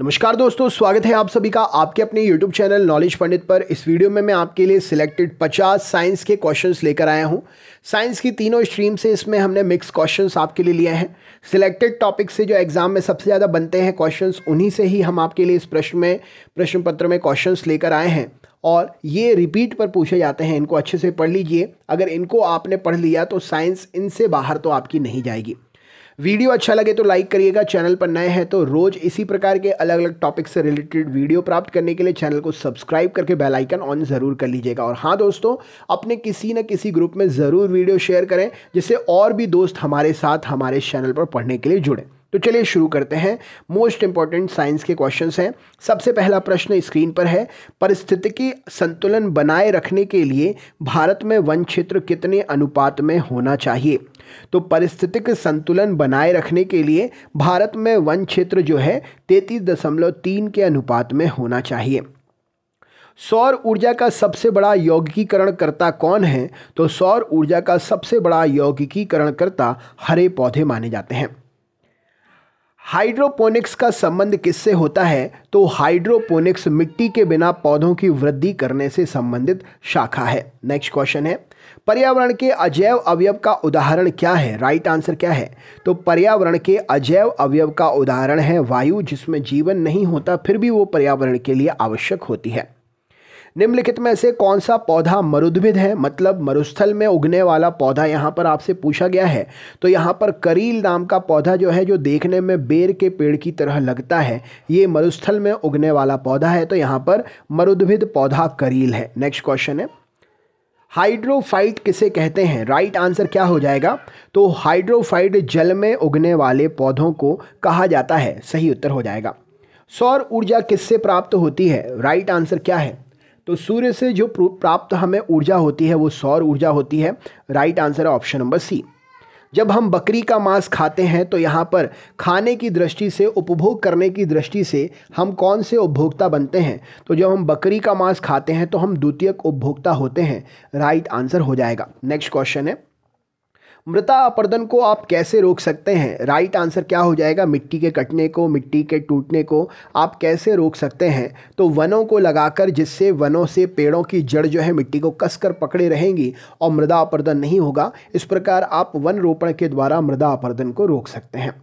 नमस्कार दोस्तों स्वागत है आप सभी का आपके अपने YouTube चैनल नॉलेज पंडित पर इस वीडियो में मैं आपके लिए सिलेक्टेड 50 साइंस के क्वेश्चंस लेकर आया हूं साइंस की तीनों स्ट्रीम से इसमें हमने मिक्स क्वेश्चंस आपके लिए लिए हैं सिलेक्टेड टॉपिक से जो एग्ज़ाम में सबसे ज़्यादा बनते हैं क्वेश्चन उन्हीं से ही हम आपके लिए इस प्रश्न में प्रश्न पत्र में क्वेश्चन लेकर आए हैं और ये रिपीट पर पूछे जाते हैं इनको अच्छे से पढ़ लीजिए अगर इनको आपने पढ़ लिया तो साइंस इनसे बाहर तो आपकी नहीं जाएगी वीडियो अच्छा लगे तो लाइक करिएगा चैनल पर नए हैं तो रोज़ इसी प्रकार के अलग अलग टॉपिक से रिलेटेड वीडियो प्राप्त करने के लिए चैनल को सब्सक्राइब करके बेल आइकन ऑन ज़रूर कर लीजिएगा और हाँ दोस्तों अपने किसी न किसी ग्रुप में ज़रूर वीडियो शेयर करें जिससे और भी दोस्त हमारे साथ हमारे चैनल पर पढ़ने के लिए जुड़ें तो चलिए शुरू करते हैं मोस्ट इंपॉर्टेंट साइंस के क्वेश्चंस हैं सबसे पहला प्रश्न स्क्रीन पर है परिस्थितिकी संतुलन बनाए रखने के लिए भारत में वन क्षेत्र कितने अनुपात में होना चाहिए तो परिस्थितिक संतुलन बनाए रखने के लिए भारत में वन क्षेत्र जो है तैतीस दशमलव तीन के अनुपात में होना चाहिए सौर ऊर्जा का सबसे बड़ा यौगिकीकरण करता कौन है तो सौर ऊर्जा का सबसे बड़ा यौगिकीकरण करता हरे पौधे माने जाते हैं हाइड्रोपोनिक्स का संबंध किससे होता है तो हाइड्रोपोनिक्स मिट्टी के बिना पौधों की वृद्धि करने से संबंधित शाखा है नेक्स्ट क्वेश्चन है पर्यावरण के अजैव अवयव का उदाहरण क्या है राइट right आंसर क्या है तो पर्यावरण के अजैव अवयव का उदाहरण है वायु जिसमें जीवन नहीं होता फिर भी वो पर्यावरण के लिए आवश्यक होती है निम्नलिखित में से कौन सा पौधा मरुद्भिद है मतलब मरुस्थल में उगने वाला पौधा यहाँ पर आपसे पूछा गया है तो यहाँ पर करील नाम का पौधा जो है जो देखने में बेर के पेड़ की तरह लगता है ये मरुस्थल में उगने वाला पौधा है तो यहाँ पर मरुद्भिद पौधा करील है नेक्स्ट क्वेश्चन है हाइड्रोफाइट किसे कहते हैं राइट आंसर क्या हो जाएगा तो हाइड्रोफाइट जल में उगने वाले पौधों को कहा जाता है सही उत्तर हो जाएगा सौर ऊर्जा किससे प्राप्त होती है राइट आंसर क्या है तो सूर्य से जो प्राप्त हमें ऊर्जा होती है वो सौर ऊर्जा होती है राइट आंसर है ऑप्शन नंबर सी जब हम बकरी का मांस खाते हैं तो यहाँ पर खाने की दृष्टि से उपभोग करने की दृष्टि से हम कौन से उपभोक्ता बनते हैं तो जब हम बकरी का मांस खाते हैं तो हम द्वितीयक उपभोक्ता होते हैं राइट आंसर हो जाएगा नेक्स्ट क्वेश्चन है मृदा अपर्दन को आप कैसे रोक सकते हैं राइट आंसर क्या हो जाएगा मिट्टी के कटने को मिट्टी के टूटने को आप कैसे रोक सकते हैं तो वनों को लगाकर जिससे वनों से पेड़ों की जड़ जो है मिट्टी को कसकर पकड़े रहेंगी और मृदा अपर्दन नहीं होगा इस प्रकार आप वन रोपण के द्वारा मृदा अपर्दन को रोक सकते हैं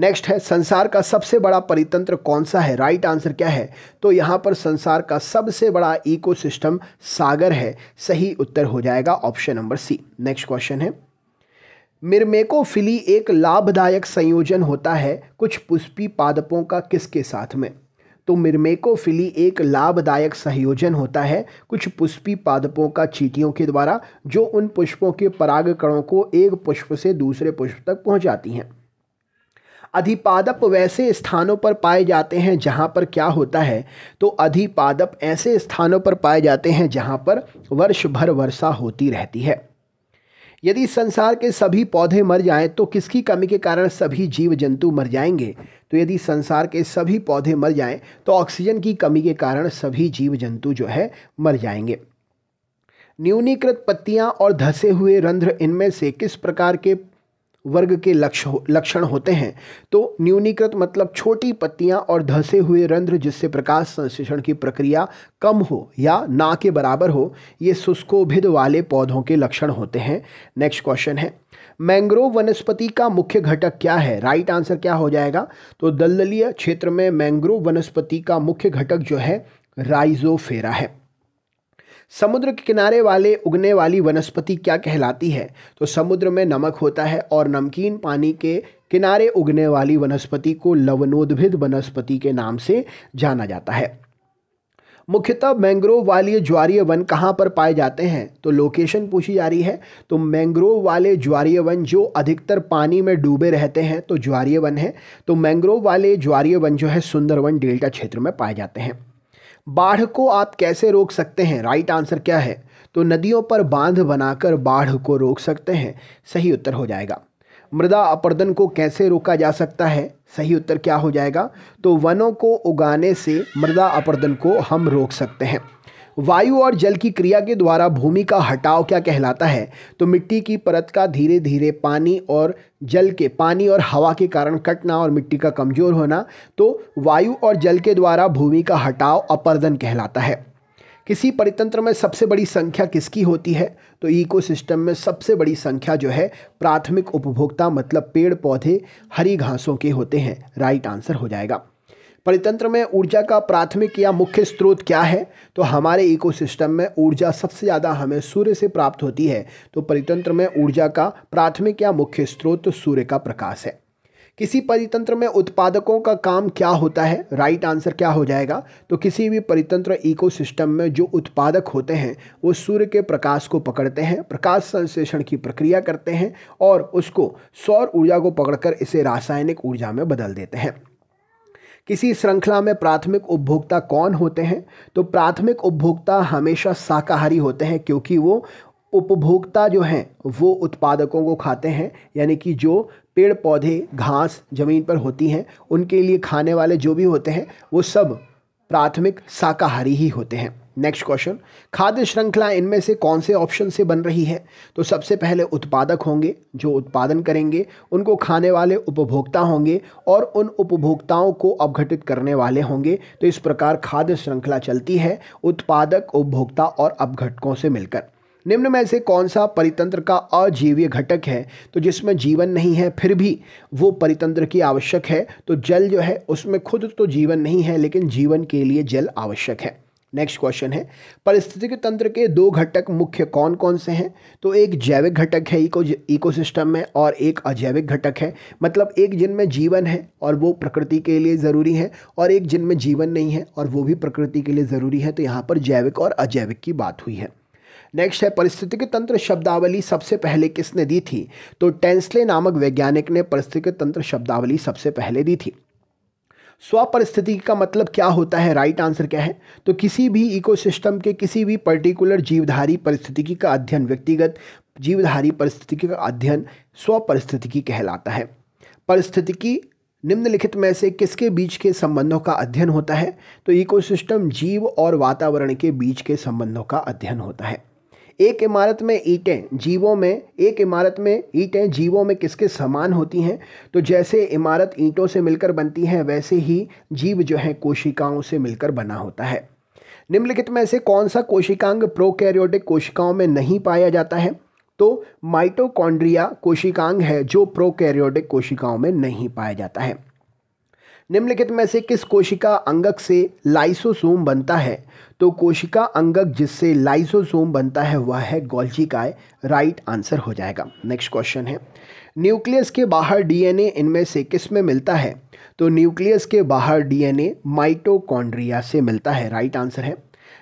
नेक्स्ट है संसार का सबसे बड़ा परितंत्र कौन सा है राइट right आंसर क्या है तो यहाँ पर संसार का सबसे बड़ा इकोसिस्टम सागर है सही उत्तर हो जाएगा option number C next question है मिर्मेकोफिली एक लाभदायक संयोजन होता है कुछ पुष्पी पादपों का किसके साथ में तो मिर्मेकोफिली एक लाभदायक संयोजन होता है कुछ पुष्पी पादपों का चीटियों के द्वारा जो उन पुष्पों के परागकणों को एक पुष्प से दूसरे पुष्प तक पहुंचाती हैं अधिपादप वैसे स्थानों पर पाए जाते हैं जहाँ पर क्या होता है तो अधिपादप ऐसे स्थानों पर पाए जाते हैं जहाँ पर वर्ष भर वर्षा होती रहती है यदि संसार के सभी पौधे मर जाएं तो किसकी कमी के कारण सभी जीव जंतु मर जाएंगे तो यदि संसार के सभी पौधे मर जाएं तो ऑक्सीजन की कमी के कारण सभी जीव जंतु जो है मर जाएंगे न्यूनीकृत पत्तियां और धसे हुए रंध्र इनमें से किस प्रकार के वर्ग के लक्ष्य लक्षण होते हैं तो न्यूनीकृत मतलब छोटी पत्तियां और धसे हुए रंध्र जिससे प्रकाश संश्लेषण की प्रक्रिया कम हो या ना के बराबर हो ये शुष्कोभिद वाले पौधों के लक्षण होते हैं नेक्स्ट क्वेश्चन है मैंग्रोव वनस्पति का मुख्य घटक क्या है राइट आंसर क्या हो जाएगा तो दलदलीय क्षेत्र में मैंग्रोव वनस्पति का मुख्य घटक जो है राइजोफेरा है समुद्र के किनारे वाले उगने वाली वनस्पति क्या कहलाती है तो समुद्र में नमक होता है और नमकीन पानी के किनारे उगने वाली वनस्पति को लवनोद्भिद वनस्पति के नाम से जाना जाता है मुख्यतः मैंग्रोव वाले ज्वारीय वन कहाँ पर पाए जाते हैं तो लोकेशन पूछी जा रही है तो मैंग्रोव वाले ज्वारीय वन जो अधिकतर पानी में डूबे रहते हैं तो ज्वारीय वन है तो मैंग्रोव वाले ज्वारीय वन जो है सुंदरवन डेल्टा क्षेत्र में पाए जाते हैं बाढ़ को आप कैसे रोक सकते हैं राइट आंसर क्या है तो नदियों पर बांध बनाकर बाढ़ को रोक सकते हैं सही उत्तर हो जाएगा मृदा अपर्दन को कैसे रोका जा सकता है सही उत्तर क्या हो जाएगा तो वनों को उगाने से मृदा अपर्दन को हम रोक सकते हैं वायु और जल की क्रिया के द्वारा भूमि का हटाव क्या कहलाता है तो मिट्टी की परत का धीरे धीरे पानी और जल के पानी और हवा के कारण कटना और मिट्टी का कमजोर होना तो वायु और जल के द्वारा भूमि का हटाव अपर्दन कहलाता है किसी परितंत्र में सबसे बड़ी संख्या किसकी होती है तो इकोसिस्टम में सबसे बड़ी संख्या जो है प्राथमिक उपभोक्ता मतलब पेड़ पौधे हरी घासों के होते हैं राइट आंसर हो जाएगा परितंत्र में ऊर्जा का प्राथमिक या मुख्य स्रोत क्या है तो हमारे इकोसिस्टम में ऊर्जा सबसे ज़्यादा हमें सूर्य से प्राप्त होती है तो परितंत्र में ऊर्जा का प्राथमिक या मुख्य स्रोत सूर्य का प्रकाश है किसी परितंत्र में उत्पादकों का काम क्या होता है राइट आंसर क्या हो जाएगा तो किसी भी परितंत्र इकोसिस्टम में जो उत्पादक होते हैं वो सूर्य के प्रकाश को पकड़ते हैं प्रकाश संश्लेषण की प्रक्रिया करते हैं और उसको सौर ऊर्जा को पकड़कर इसे रासायनिक ऊर्जा में बदल देते हैं किसी श्रृंखला में प्राथमिक उपभोक्ता कौन होते हैं तो प्राथमिक उपभोक्ता हमेशा शाकाहारी होते हैं क्योंकि वो उपभोक्ता जो हैं वो उत्पादकों को खाते हैं यानी कि जो पेड़ पौधे घास ज़मीन पर होती हैं उनके लिए खाने वाले जो भी होते हैं वो सब प्राथमिक शाकाहारी ही होते हैं नेक्स्ट क्वेश्चन खाद्य श्रृंखला इनमें से कौन से ऑप्शन से बन रही है तो सबसे पहले उत्पादक होंगे जो उत्पादन करेंगे उनको खाने वाले उपभोक्ता होंगे और उन उपभोक्ताओं को अवघटित करने वाले होंगे तो इस प्रकार खाद्य श्रृंखला चलती है उत्पादक उपभोक्ता और अपघटकों से मिलकर निम्न में से कौन सा परितंत्र का अजीवीय घटक है तो जिसमें जीवन नहीं है फिर भी वो परितंत्र की आवश्यक है तो जल जो है उसमें खुद तो जीवन नहीं है लेकिन जीवन के लिए जल आवश्यक है नेक्स्ट क्वेश्चन है परिस्थितिक तंत्र के दो घटक मुख्य कौन कौन से हैं तो एक जैविक घटक है इको इकोसिस्टम में और एक अजैविक घटक है मतलब एक जिनमें जीवन है और वो प्रकृति के लिए ज़रूरी है और एक जिनमें जीवन नहीं है और वो भी प्रकृति के लिए ज़रूरी है तो यहाँ पर जैविक और अजैविक की बात हुई है नेक्स्ट है परिस्थितिक तंत्र शब्दावली सबसे पहले किसने दी थी तो टेंसले नामक वैज्ञानिक ने परिस्थितिक तंत्र शब्दावली सबसे पहले दी थी स्वपरिस्थिति का मतलब क्या होता है राइट आंसर क्या है तो किसी भी इकोसिस्टम के किसी भी पर्टिकुलर जीवधारी परिस्थितिकी का अध्ययन व्यक्तिगत जीवधारी परिस्थितिकी का अध्ययन स्वपरिस्थितिकी कहलाता है परिस्थितिकी निम्नलिखित में से किसके बीच के संबंधों का अध्ययन होता है तो इकोसिस्टम जीव और वातावरण के बीच के संबंधों का अध्ययन होता है एक इमारत में ईंटें जीवों में एक इमारत में ईंटें जीवों में किसके समान होती हैं तो जैसे इमारत ईंटों से मिलकर बनती है वैसे ही जीव जो है कोशिकाओं से मिलकर बना होता है निम्नलिखित में से कौन सा कोशिकांग प्रोकैरियोटिक कोशिकाओं में नहीं पाया जाता है तो माइटोकॉन्ड्रिया कोशिकांग है जो प्रोकैरियोटिक कोशिकाओं में नहीं पाया जाता है निम्नलिखित में से किस कोशिका अंगक से लाइसोसोम बनता है तो कोशिका अंगक जिससे लाइसोसोम बनता है वह है गोल्जी काय राइट आंसर हो जाएगा नेक्स्ट क्वेश्चन है न्यूक्लियस के बाहर डीएनए इनमें से किस में मिलता है तो न्यूक्लियस के बाहर डीएनए माइटोकॉन्ड्रिया से मिलता है राइट आंसर है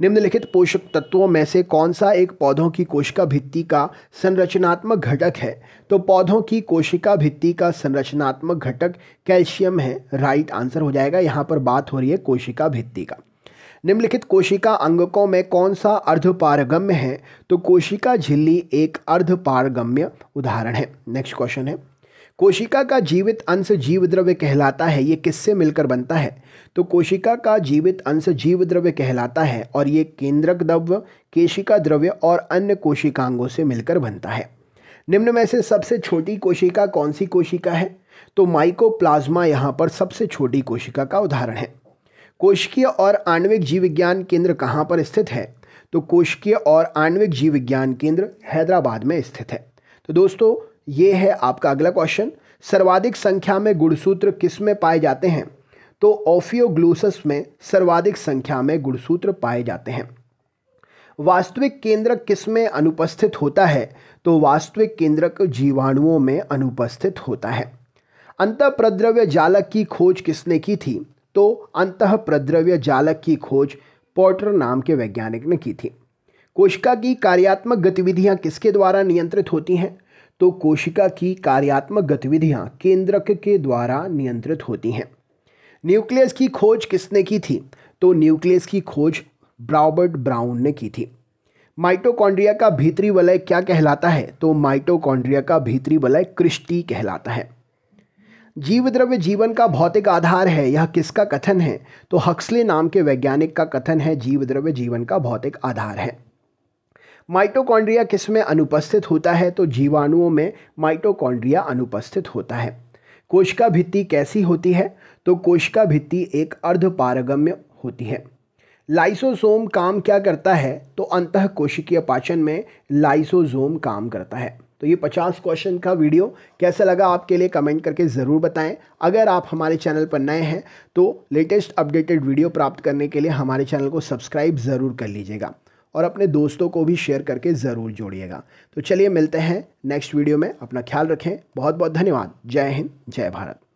निम्नलिखित पोषक तत्वों में से कौन सा एक पौधों की कोशिका भित्ति का संरचनात्मक घटक है तो पौधों की कोशिका भित्ति का संरचनात्मक घटक कैल्शियम है राइट आंसर हो जाएगा यहाँ पर बात हो रही है कोशिका भित्ति का निम्नलिखित कोशिका अंगकों में कौन सा अर्धपारगम्य है तो कोशिका झिल्ली एक अर्धपारगम्य उदाहरण है नेक्स्ट क्वेश्चन है कोशिका का जीवित अंश जीव द्रव्य कहलाता है ये किससे मिलकर बनता है तो कोशिका का जीवित अंश जीव द्रव्य कहलाता है और ये केंद्रक द्रव्य केशिका द्रव्य और अन्य कोशिकांगों से मिलकर बनता है निम्न में से सबसे छोटी कोशिका कौन सी कोशिका है तो माइकोप्लाज्मा यहाँ पर सबसे छोटी कोशिका का उदाहरण है कोशिकीय और आणविक जीव विज्ञान केंद्र कहाँ पर स्थित है तो कोशिकीय और आणविक जीव विज्ञान केंद्र हैदराबाद में स्थित है तो दोस्तों ये है आपका अगला क्वेश्चन सर्वाधिक संख्या में गुणसूत्र किस में पाए जाते हैं तो ऑफियोग्लूसस में सर्वाधिक संख्या में गुणसूत्र पाए जाते हैं वास्तविक केंद्रक किसमें अनुपस्थित होता है तो वास्तविक केंद्रक जीवाणुओं में अनुपस्थित होता है अंत प्रद्रव्य जालक की खोज किसने की थी तो अंत प्रद्रव्य जालक की खोज पॉटर नाम के वैज्ञानिक ने की थी कोशिका की कार्यात्मक गतिविधियां किसके द्वारा नियंत्रित होती हैं तो कोशिका की कार्यात्मक गतिविधियां केंद्रक के द्वारा नियंत्रित होती हैं न्यूक्लियस की खोज किसने की थी तो न्यूक्लियस की खोज ब्राउबर्ट ब्राउन ने की थी माइटोकॉन्ड्रिया का भीतरी वलय क्या कहलाता है तो माइटोकॉन्ड्रिया का भीतरी वलय क्रिस्टी कहलाता है जीव द्रव्य जीवन का भौतिक आधार है यह किसका कथन है तो हक्सले नाम के वैज्ञानिक का कथन है जीव द्रव्य जीवन का भौतिक आधार है माइटोकॉन्ड्रिया किस में अनुपस्थित होता है तो जीवाणुओं में माइटोकॉन्ड्रिया अनुपस्थित होता है कोशिका भित्ति कैसी होती है तो कोशिका भित्ति एक अर्धपारगम्य होती है लाइसोसोम काम क्या करता है तो अंत कोशिकीय पाचन में लाइसोजोम काम करता है तो ये 50 क्वेश्चन का वीडियो कैसा लगा आपके लिए कमेंट करके ज़रूर बताएं अगर आप हमारे चैनल पर नए हैं तो लेटेस्ट अपडेटेड वीडियो प्राप्त करने के लिए हमारे चैनल को सब्सक्राइब ज़रूर कर लीजिएगा और अपने दोस्तों को भी शेयर करके ज़रूर जोड़िएगा तो चलिए मिलते हैं नेक्स्ट वीडियो में अपना ख्याल रखें बहुत बहुत धन्यवाद जय हिंद जय भारत